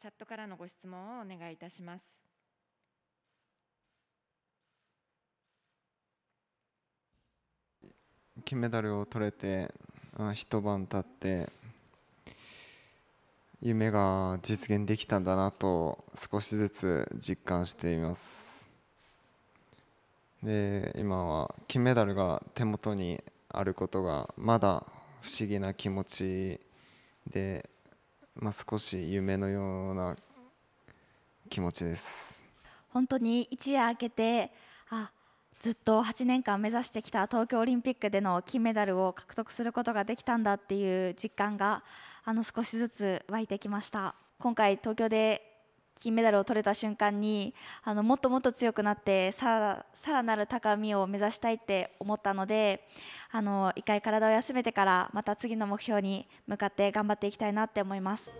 チャットからのご質問をお願いいたします。金メダルを取れて一晩経って夢が実現できたんだなと少しずつ実感していますで今は金メダルが手元にあることがまだ不思議な気持ちでまあ、少し夢のような気持ちです本当に一夜明けてあずっと8年間目指してきた東京オリンピックでの金メダルを獲得することができたんだっていう実感があの少しずつ湧いてきました今回東京で金メダルを取れた瞬間にあのもっともっと強くなってさらさらなる高みを目指したいって思ったのであの一回体を休めてからまた次の目標に向かって頑張っていきたいなって思います。